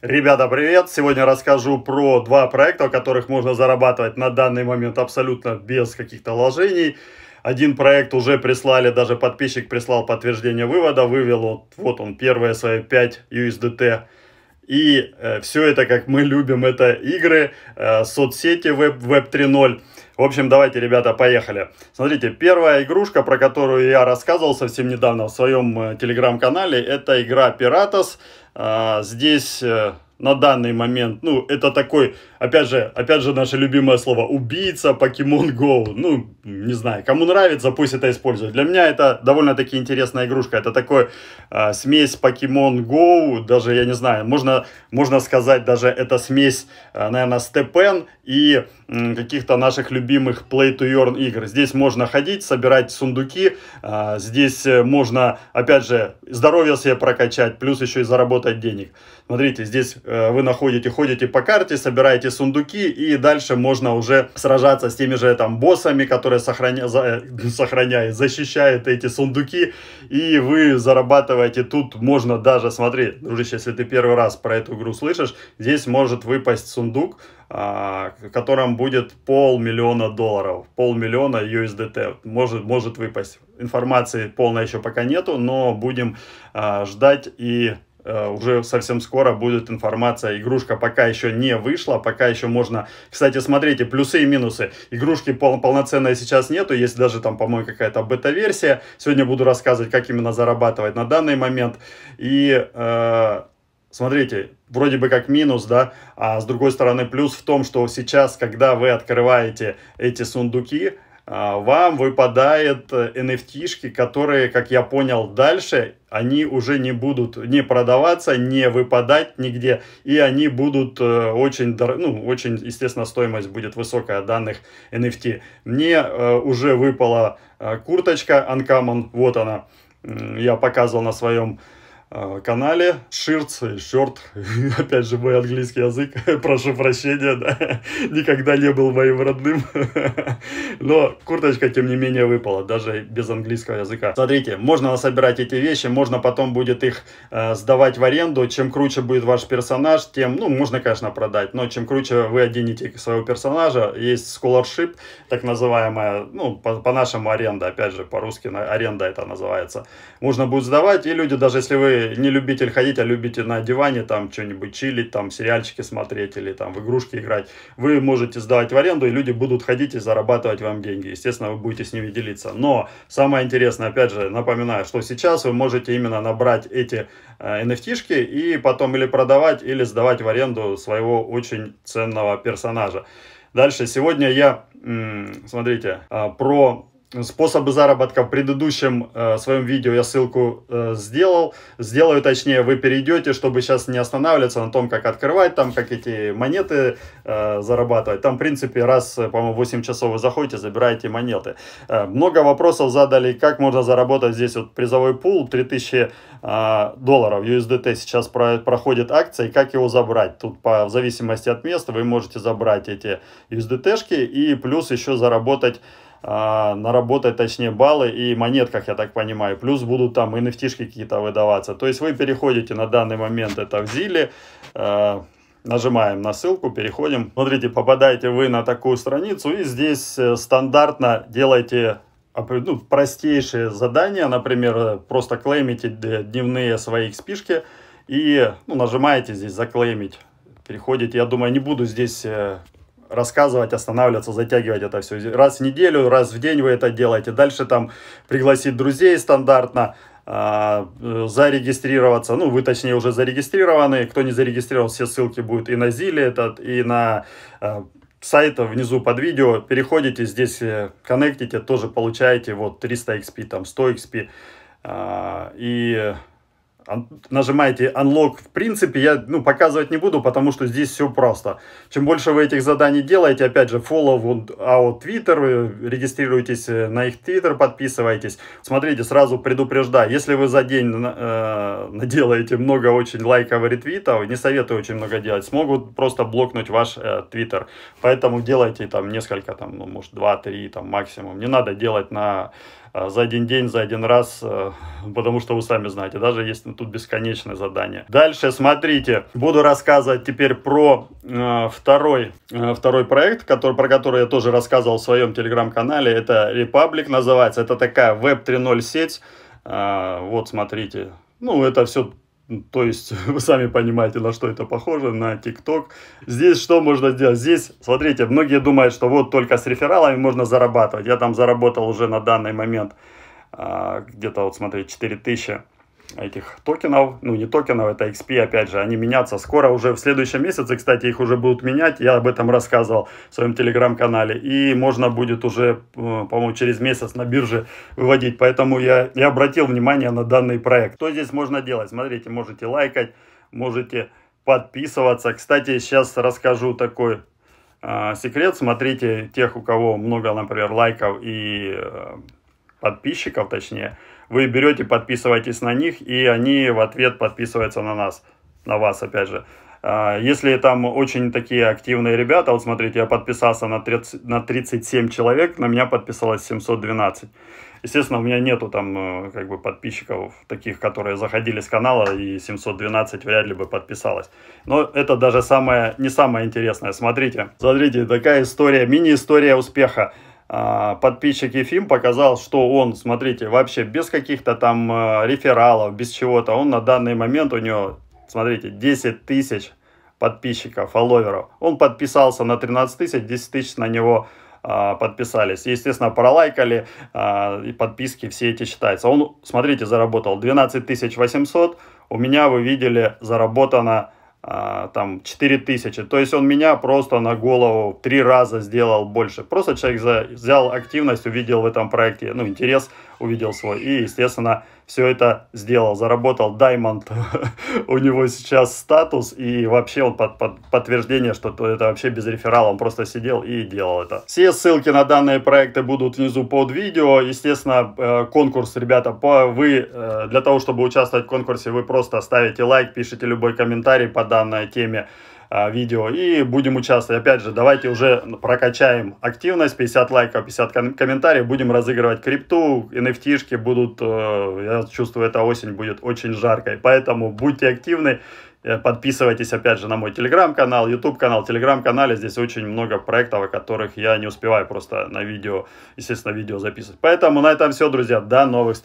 Ребята, привет! Сегодня расскажу про два проекта, о которых можно зарабатывать на данный момент абсолютно без каких-то вложений. Один проект уже прислали, даже подписчик прислал подтверждение вывода, вывел вот, вот он первые свои 5 USDT и э, все это, как мы любим, это игры, э, соцсети Web, Web 3.0. В общем, давайте, ребята, поехали. Смотрите, первая игрушка, про которую я рассказывал совсем недавно в своем э, телеграм-канале, это игра Piratas. Э, а, здесь... Э, на данный момент, ну, это такой, опять же, опять же наше любимое слово, убийца Pokemon Go. Ну, не знаю, кому нравится, пусть это использует. Для меня это довольно-таки интересная игрушка. Это такой э, смесь Pokemon Go, даже, я не знаю, можно, можно сказать, даже это смесь, э, а, наверное, Степен и каких-то наших любимых play to earn игр. Здесь можно ходить, собирать сундуки, а, здесь э, можно, опять же, здоровье себе прокачать, плюс еще и заработать денег. Смотрите, здесь э, вы находите, ходите по карте, собираете сундуки, и дальше можно уже сражаться с теми же там боссами, которые сохраня... Э, сохраняют, защищают эти сундуки, и вы зарабатываете. Тут можно даже, смотри, дружище, если ты первый раз про эту игру слышишь, здесь может выпасть сундук, а, котором будет полмиллиона долларов, полмиллиона USDT, может, может выпасть. Информации полной еще пока нету, но будем а, ждать и а, уже совсем скоро будет информация. Игрушка пока еще не вышла, пока еще можно... Кстати, смотрите, плюсы и минусы. Игрушки пол, полноценной сейчас нету, есть даже там, по-моему, какая-то бета-версия. Сегодня буду рассказывать, как именно зарабатывать на данный момент. И... Э, Смотрите, вроде бы как минус, да, а с другой стороны плюс в том, что сейчас, когда вы открываете эти сундуки, а, вам выпадает NFT-шки, э, которые, как я понял, дальше они уже не будут не продаваться, не выпадать нигде, и они будут э, очень, дор, ну, очень, естественно, стоимость будет высокая данных NFT. Мне э, уже выпала курточка Uncommon, вот она, я показывал на своем Э, канале Ширц, Шорт, опять же мой английский язык, прошу прощения, да, никогда не был моим родным, но курточка тем не менее выпала, даже без английского языка. Смотрите, можно собирать эти вещи, можно потом будет их э, сдавать в аренду, чем круче будет ваш персонаж, тем, ну, можно, конечно, продать, но чем круче вы оденете своего персонажа, есть scholarship, так называемая, ну, по-нашему по аренда, опять же, по-русски аренда это называется, можно будет сдавать, и люди, даже если вы не любитель ходить, а любите на диване там что-нибудь чилить, там сериальчики смотреть или там в игрушки играть, вы можете сдавать в аренду, и люди будут ходить и зарабатывать вам деньги. Естественно, вы будете с ними делиться. Но самое интересное, опять же, напоминаю, что сейчас вы можете именно набрать эти nft э, и потом или продавать, или сдавать в аренду своего очень ценного персонажа. Дальше, сегодня я, смотрите, э, про способы заработка в предыдущем э, своем видео я ссылку э, сделал. Сделаю точнее, вы перейдете, чтобы сейчас не останавливаться на том, как открывать, там, как эти монеты э, зарабатывать. Там, в принципе, раз, э, по-моему, 8 часов вы заходите, забираете монеты. Э, много вопросов задали, как можно заработать здесь вот призовой пул 3000 э, долларов. USDT сейчас про проходит акция, и как его забрать. Тут по, в зависимости от места вы можете забрать эти USDT-шки и плюс еще заработать а, наработать, точнее, баллы и монетках, я так понимаю. Плюс будут там и nft какие-то выдаваться. То есть вы переходите на данный момент это в Зиле, а, нажимаем на ссылку, переходим. Смотрите, попадаете вы на такую страницу и здесь э, стандартно делаете ну, простейшие задания, например, просто клеймите дневные свои спишки и ну, нажимаете здесь заклеймить. Переходите, я думаю, не буду здесь э, рассказывать, останавливаться, затягивать это все. Раз в неделю, раз в день вы это делаете. Дальше там пригласить друзей стандартно, а, э, зарегистрироваться, ну, вы точнее уже зарегистрированы, кто не зарегистрирован, все ссылки будут и на Зили этот, и на э, сайт внизу под видео, переходите, здесь э, коннектите, тоже получаете вот 300 XP, там 100 XP, а, и нажимаете Unlock. В принципе, я ну, показывать не буду, потому что здесь все просто. Чем больше вы этих заданий делаете, опять же, follow out а Twitter, э, регистрируйтесь э, на их Twitter, подписывайтесь. Смотрите, сразу предупреждаю, если вы за день э, наделаете много очень лайков и ретвитов, не советую очень много делать, смогут просто блокнуть ваш э, Twitter. Поэтому делайте там несколько, там, ну, может, 2-3 там максимум. Не надо делать на э, за один день, за один раз, потому что вы сами знаете, даже если тут бесконечное задание. Дальше, смотрите, буду рассказывать теперь про э, второй, э, второй проект, который, про который я тоже рассказывал в своем телеграм-канале. Это Republic называется. Это такая веб 3.0 сеть. Э, вот, смотрите. Ну, это все то есть, вы сами понимаете, на что это похоже, на ТикТок. Здесь что можно сделать? Здесь, смотрите, многие думают, что вот только с рефералами можно зарабатывать. Я там заработал уже на данный момент э, где-то, вот смотрите, 4000 этих токенов, ну не токенов, это XP, опять же, они менятся скоро, уже в следующем месяце, кстати, их уже будут менять, я об этом рассказывал в своем телеграм-канале, и можно будет уже, э, по-моему, через месяц на бирже выводить, поэтому я, я обратил внимание на данный проект. Что здесь можно делать? Смотрите, можете лайкать, можете подписываться. Кстати, сейчас расскажу такой э, секрет, смотрите, тех, у кого много, например, лайков и э, подписчиков, точнее, вы берете, подписываетесь на них, и они в ответ подписываются на нас, на вас, опять же. А, если там очень такие активные ребята, вот смотрите, я подписался на, 30, на 37 человек, на меня подписалось 712. Естественно, у меня нету там э, как бы подписчиков таких, которые заходили с канала, и 712 вряд ли бы подписалось. Но это даже самое, не самое интересное. Смотрите, смотрите, такая история, мини-история успеха. А, подписчик Ефим показал, что он, смотрите, вообще без каких-то там э, рефералов, без чего-то, он на данный момент у него, смотрите, 10 тысяч подписчиков, фолловеров. Он подписался на 13 тысяч, 10 тысяч на него а, подписались. Естественно, пролайкали, а, и подписки все эти читаются. Он, смотрите, заработал 12 800, у меня, вы видели, заработано а, там 4000. То есть он меня просто на голову три раза сделал больше. Просто человек взял активность, увидел в этом проекте ну, интерес, увидел свой. И, естественно, все это сделал, заработал Даймонд. У него сейчас статус и вообще он под, под подтверждение, что это вообще без реферала, он просто сидел и делал это. Все ссылки на данные проекты будут внизу под видео. Естественно, э, конкурс, ребята, по, вы э, для того, чтобы участвовать в конкурсе, вы просто ставите лайк, пишите любой комментарий по данной теме. А, видео и будем участвовать. Опять же, давайте уже прокачаем активность, 50 лайков, 50 ком- комментариев, будем разыгрывать крипту, nft будут, э, я чувствую, эта осень будет очень жаркой, поэтому будьте активны, э, подписывайтесь, опять же, на мой телеграм-канал, YouTube канал телеграм-канале, здесь очень много проектов, о которых я не успеваю просто на видео, естественно, видео записывать. Поэтому на этом все, друзья, до новых встреч.